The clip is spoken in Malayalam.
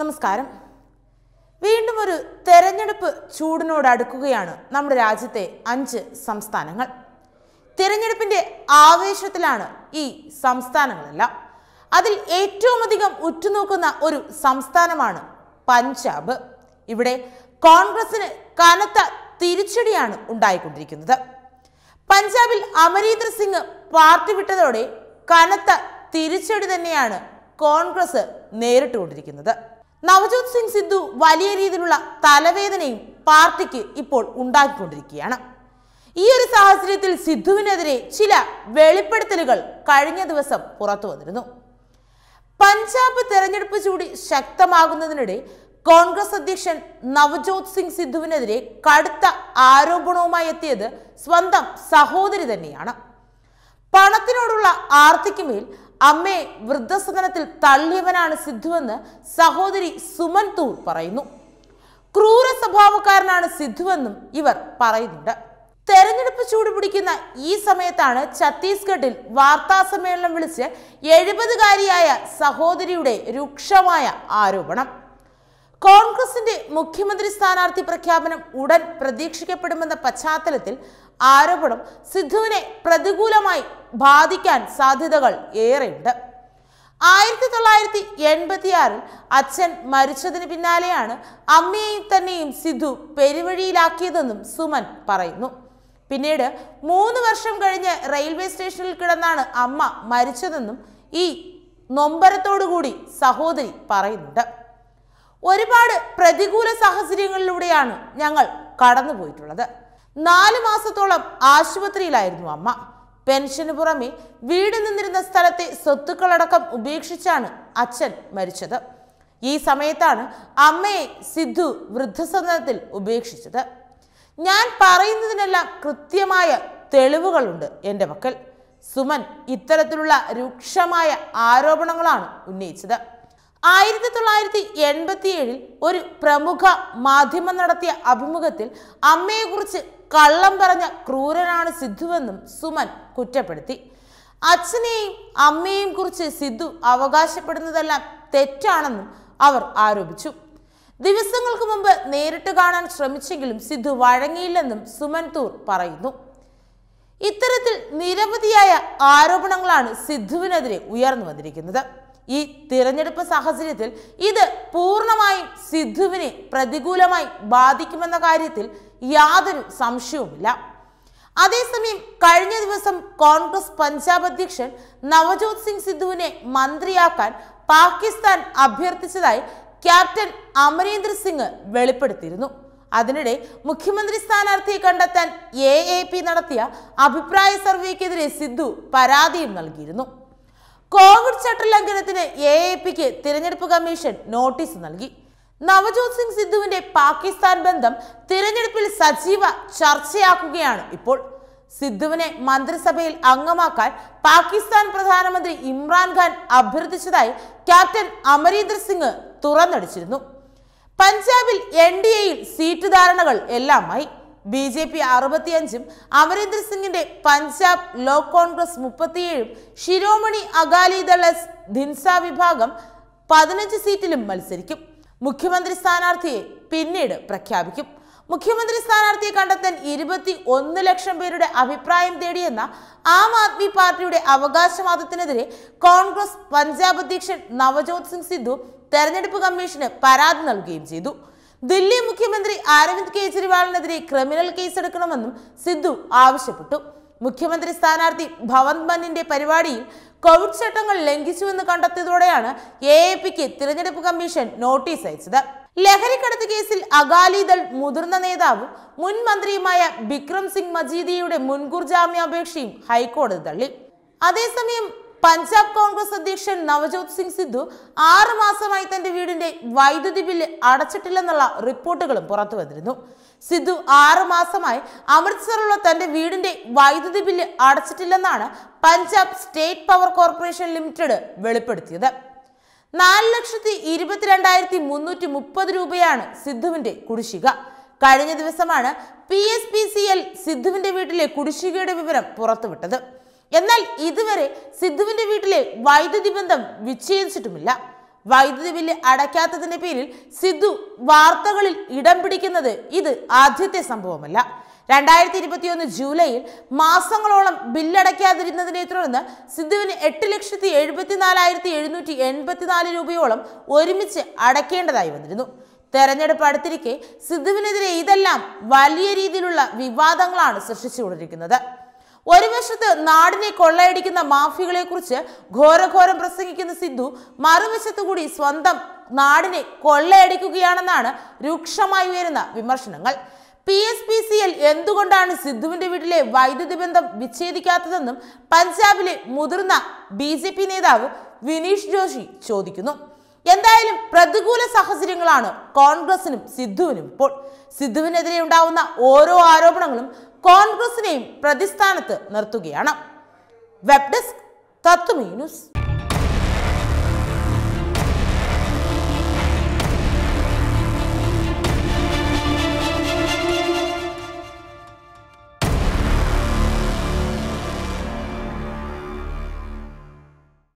നമസ്കാരം വീണ്ടും ഒരു തെരഞ്ഞെടുപ്പ് ചൂടിനോട് അടുക്കുകയാണ് നമ്മുടെ രാജ്യത്തെ അഞ്ച് സംസ്ഥാനങ്ങൾ തിരഞ്ഞെടുപ്പിൻ്റെ ആവേശത്തിലാണ് ഈ സംസ്ഥാനങ്ങളെല്ലാം അതിൽ ഏറ്റവും അധികം ഉറ്റുനോക്കുന്ന ഒരു സംസ്ഥാനമാണ് പഞ്ചാബ് ഇവിടെ കോൺഗ്രസിന് കനത്ത തിരിച്ചടിയാണ് ഉണ്ടായിക്കൊണ്ടിരിക്കുന്നത് പഞ്ചാബിൽ അമരീന്ദർ സിംഗ് പാർട്ടി വിട്ടതോടെ കനത്ത തിരിച്ചടി തന്നെയാണ് കോൺഗ്രസ് നേരിട്ടുകൊണ്ടിരിക്കുന്നത് നവജോത് സിംഗ് സിദ്ധു വലിയ രീതിയിലുള്ള തലവേദനയും പാർട്ടിക്ക് ഇപ്പോൾ ഉണ്ടാക്കിക്കൊണ്ടിരിക്കുകയാണ് ഈ ഒരു സാഹചര്യത്തിൽ സിദ്ധുവിനെതിരെ ചില വെളിപ്പെടുത്തലുകൾ കഴിഞ്ഞ ദിവസം പുറത്തു വന്നിരുന്നു പഞ്ചാബ് തെരഞ്ഞെടുപ്പ് ചൂടി ശക്തമാകുന്നതിനിടെ കോൺഗ്രസ് അധ്യക്ഷൻ നവജോത് സിംഗ് സിദ്ധുവിനെതിരെ കടുത്ത ആരോപണവുമായി എത്തിയത് സ്വന്തം സഹോദരി തന്നെയാണ് പണത്തിനോടുള്ള ആർത്തിക്കുമേൽ അമ്മയെ വൃദ്ധസദനത്തിൽ തള്ളിയവനാണ് സിദ്ധുവെന്ന് സഹോദരി സുമൻ തൂർ പറയുന്നു ക്രൂര സ്വഭാവക്കാരനാണ് സിദ്ധുവെന്നും ഇവർ പറയുന്നുണ്ട് തെരഞ്ഞെടുപ്പ് ചൂടുപിടിക്കുന്ന ഈ സമയത്താണ് ഛത്തീസ്ഗഡിൽ വാർത്താ സമ്മേളനം വിളിച്ച് എഴുപതുകാരിയായ സഹോദരിയുടെ രൂക്ഷമായ ആരോപണം കോൺഗ്രസിന്റെ മുഖ്യമന്ത്രി സ്ഥാനാർത്ഥി പ്രഖ്യാപനം ഉടൻ പ്രതീക്ഷിക്കപ്പെടുമെന്ന പശ്ചാത്തലത്തിൽ ആരോപണം സിദ്ധുവിനെ പ്രതികൂലമായി ബാധിക്കാൻ സാധ്യതകൾ ഏറെയുണ്ട് ആയിരത്തി തൊള്ളായിരത്തി എൺപത്തിയാറിൽ അച്ഛൻ മരിച്ചതിന് പിന്നാലെയാണ് അമ്മയെയും തന്നെയും സിദ്ധു പെരുവഴിയിലാക്കിയതെന്നും സുമൻ പറയുന്നു പിന്നീട് മൂന്ന് വർഷം കഴിഞ്ഞ് റെയിൽവേ സ്റ്റേഷനിൽ കിടന്നാണ് അമ്മ മരിച്ചതെന്നും ഈ നൊമ്പരത്തോടുകൂടി സഹോദരി പറയുന്നുണ്ട് ഒരുപാട് പ്രതികൂല സാഹചര്യങ്ങളിലൂടെയാണ് ഞങ്ങൾ കടന്നുപോയിട്ടുള്ളത് പോയിട്ടുള്ളത് നാല് മാസത്തോളം ആശുപത്രിയിലായിരുന്നു അമ്മ പെൻഷന് പുറമെ വീട് നിന്നിരുന്ന സ്ഥലത്തെ സ്വത്തുക്കളടക്കം ഉപേക്ഷിച്ചാണ് അച്ഛൻ മരിച്ചത് ഈ സമയത്താണ് അമ്മയെ സിദ്ധു വൃദ്ധസദനത്തിൽ ഉപേക്ഷിച്ചത് ഞാൻ പറയുന്നതിനെല്ലാം കൃത്യമായ തെളിവുകളുണ്ട് എൻ്റെ പക്കൽ സുമൻ ഇത്തരത്തിലുള്ള രൂക്ഷമായ ആരോപണങ്ങളാണ് ഉന്നയിച്ചത് ആയിരത്തി തൊള്ളായിരത്തി എൺപത്തിയേഴിൽ ഒരു പ്രമുഖ മാധ്യമം നടത്തിയ അഭിമുഖത്തിൽ അമ്മയെക്കുറിച്ച് കള്ളം പറഞ്ഞ ക്രൂരനാണ് സിദ്ധുവെന്നും സുമൻ കുറ്റപ്പെടുത്തി അച്ഛനെയും അമ്മയെയും കുറിച്ച് സിദ്ധു അവകാശപ്പെടുന്നതെല്ലാം തെറ്റാണെന്നും അവർ ആരോപിച്ചു ദിവസങ്ങൾക്ക് മുമ്പ് നേരിട്ട് കാണാൻ ശ്രമിച്ചെങ്കിലും സിദ്ധു വഴങ്ങിയില്ലെന്നും സുമൻ തൂർ പറയുന്നു ഇത്തരത്തിൽ നിരവധിയായ ആരോപണങ്ങളാണ് സിദ്ധുവിനെതിരെ ഉയർന്നു വന്നിരിക്കുന്നത് ഈ തിരഞ്ഞെടുപ്പ് സാഹചര്യത്തിൽ ഇത് പൂർണ്ണമായും സിദ്ധുവിനെ പ്രതികൂലമായി ബാധിക്കുമെന്ന കാര്യത്തിൽ യാതൊരു സംശയവുമില്ല അതേസമയം കഴിഞ്ഞ ദിവസം കോൺഗ്രസ് പഞ്ചാബ് അധ്യക്ഷൻ നവജോത് സിംഗ് സിദ്ധുവിനെ മന്ത്രിയാക്കാൻ പാകിസ്ഥാൻ അഭ്യർത്ഥിച്ചതായി ക്യാപ്റ്റൻ അമരീന്ദർ സിംഗ് വെളിപ്പെടുത്തിയിരുന്നു അതിനിടെ മുഖ്യമന്ത്രി സ്ഥാനാർത്ഥിയെ കണ്ടെത്താൻ എ നടത്തിയ അഭിപ്രായ സർവേക്കെതിരെ സിദ്ധു പരാതിയും നൽകിയിരുന്നു കോവിഡ് ലംഘനത്തിന് എ എ പിക്ക് തിരഞ്ഞെടുപ്പ് കമ്മീഷൻ നോട്ടീസ് നൽകി നവജോത് സിംഗ് സിദ്ധുവിന്റെ പാകിസ്ഥാൻ ബന്ധം തിരഞ്ഞെടുപ്പിൽ സജീവ ചർച്ചയാക്കുകയാണ് ഇപ്പോൾ സിദ്ധുവിനെ മന്ത്രിസഭയിൽ അംഗമാക്കാൻ പാകിസ്ഥാൻ പ്രധാനമന്ത്രി ഇമ്രാൻഖാൻ അഭ്യർത്ഥിച്ചതായി ക്യാപ്റ്റൻ അമരീന്ദർ സിംഗ് തുറന്നടിച്ചിരുന്നു പഞ്ചാബിൽ എൻ ഡി എയിൽ സീറ്റ് ധാരണകൾ എല്ലാമായി ബി ജെ പി അറുപത്തിയഞ്ചും അമരീന്ദർ സിംഗിന്റെ പഞ്ചാബ് ലോക് കോൺഗ്രസ് മുപ്പത്തിയേഴും ശിരോമണി അകാലിദൾ എസ് ധിൻസ വിഭാഗം പതിനഞ്ച് സീറ്റിലും മത്സരിക്കും മുഖ്യമന്ത്രി സ്ഥാനാർത്ഥിയെ പിന്നീട് പ്രഖ്യാപിക്കും മുഖ്യമന്ത്രി സ്ഥാനാർത്ഥിയെ കണ്ടെത്താൻ ഇരുപത്തി ഒന്ന് ലക്ഷം പേരുടെ അഭിപ്രായം തേടിയെന്ന ആം ആദ്മി പാർട്ടിയുടെ അവകാശവാദത്തിനെതിരെ കോൺഗ്രസ് പഞ്ചാബ് അധ്യക്ഷൻ നവജോത് സിംഗ് സിദ്ധു തെരഞ്ഞെടുപ്പ് കമ്മീഷന് പരാതി നൽകുകയും ചെയ്തു ദില്ലി മുഖ്യമന്ത്രി അരവിന്ദ് കെജ്രിവാളിനെതിരെ ക്രിമിനൽ കേസെടുക്കണമെന്നും സിദ്ധു ആവശ്യപ്പെട്ടു മുഖ്യമന്ത്രി സ്ഥാനാർത്ഥി ഭവന്ത് മന്നിന്റെ പരിപാടിയിൽ കോവിഡ് ചട്ടങ്ങൾ ലംഘിച്ചുവെന്ന് കണ്ടെത്തിയതോടെയാണ് എ എ പിക്ക് തിരഞ്ഞെടുപ്പ് കമ്മീഷൻ നോട്ടീസ് അയച്ചത് ലഹരിക്കടത്ത് കേസിൽ അകാലിദൾ മുതിർന്ന നേതാവും മുൻ മന്ത്രിയുമായ ബിക്രം സിംഗ് മജീദിയുടെ മുൻകൂർ ജാമ്യാപേക്ഷയും ഹൈക്കോടതി തള്ളി അതേസമയം പഞ്ചാബ് കോൺഗ്രസ് അധ്യക്ഷൻ നവജോത് സിംഗ് സിദ്ധു ആറു മാസമായി തന്റെ വീടിന്റെ വൈദ്യുതി ബില്ല് അടച്ചിട്ടില്ലെന്നുള്ള റിപ്പോർട്ടുകളും പുറത്തു വന്നിരുന്നു സിദ്ധു ആറു മാസമായി അമൃത്സറിലുള്ള തന്റെ വീടിന്റെ വൈദ്യുതി ബില്ല് അടച്ചിട്ടില്ലെന്നാണ് Punjab state power corporation limited വെളിപ്പെടുത്തിയത് നാല് ലക്ഷത്തി ഇരുപത്തിരണ്ടായിരത്തി മുന്നൂറ്റി മുപ്പത് രൂപയാണ് സിദ്ധുവിന്റെ കുടിശ്ശിക കഴിഞ്ഞ ദിവസമാണ് P S P C L സിദ്ധുവിന്റെ വീട്ടിലെ കുടിശ്ശികയുടെ വിവരം പുറത്തുവിട്ടത് എന്നാൽ ഇതുവരെ സിദ്ധുവിന്റെ വീട്ടിലെ വൈദ്യുതി ബന്ധം വിച്ഛേദിച്ചിട്ടുമില്ല വൈദ്യുതി ബില്ല് അടയ്ക്കാത്തതിന്റെ പേരിൽ സിദ്ധു വാർത്തകളിൽ ഇടം പിടിക്കുന്നത് ഇത് ആദ്യത്തെ സംഭവമല്ല രണ്ടായിരത്തി ഇരുപത്തിയൊന്ന് ജൂലൈയിൽ മാസങ്ങളോളം ബില്ലടയ്ക്കാതിരുന്നതിനെ തുടർന്ന് സിദ്ധുവിന് എട്ട് ലക്ഷത്തി നാലായിരത്തി എഴുന്നൂറ്റി നാല് രൂപയോളം ഒരുമിച്ച് അടയ്ക്കേണ്ടതായി വന്നിരുന്നു തെരഞ്ഞെടുപ്പ് അടുത്തിരിക്കെ സിദ്ധുവിനെതിരെ ഇതെല്ലാം വലിയ രീതിയിലുള്ള വിവാദങ്ങളാണ് സൃഷ്ടിച്ചുകൊണ്ടിരിക്കുന്നത് ഒരു വശത്ത് നാടിനെ കൊള്ളയടിക്കുന്ന മാഫിയകളെക്കുറിച്ച് ഘോരഘോരം പ്രസംഗിക്കുന്ന സിദ്ധു മറുവശത്തു കൂടി സ്വന്തം നാടിനെ കൊള്ളയടിക്കുകയാണെന്നാണ് രൂക്ഷമായി ഉയരുന്ന വിമർശനങ്ങൾ P S P C L എന്തുകൊണ്ടാണ് സിദ്ധുവിന്റെ വീട്ടിലെ വൈദ്യുതി ബന്ധം വിച്ഛേദിക്കാത്തതെന്നും പഞ്ചാബിലെ മുതിർന്ന ബി ജെ പി നേതാവ് വിനീഷ് ജോഷി ചോദിക്കുന്നു എന്തായാലും പ്രതികൂല സാഹചര്യങ്ങളാണ് കോൺഗ്രസിനും സിദ്ധുവിനും ഇപ്പോൾ സിദ്ധുവിനെതിരെ ഉണ്ടാവുന്ന ഓരോ ആരോപണങ്ങളും കോൺഗ്രസിനെയും പ്രതിസ്ഥാനത്ത് നിർത്തുകയാണ് വെബ് ഡെസ്ക് തത്വമീ ന്യൂസ്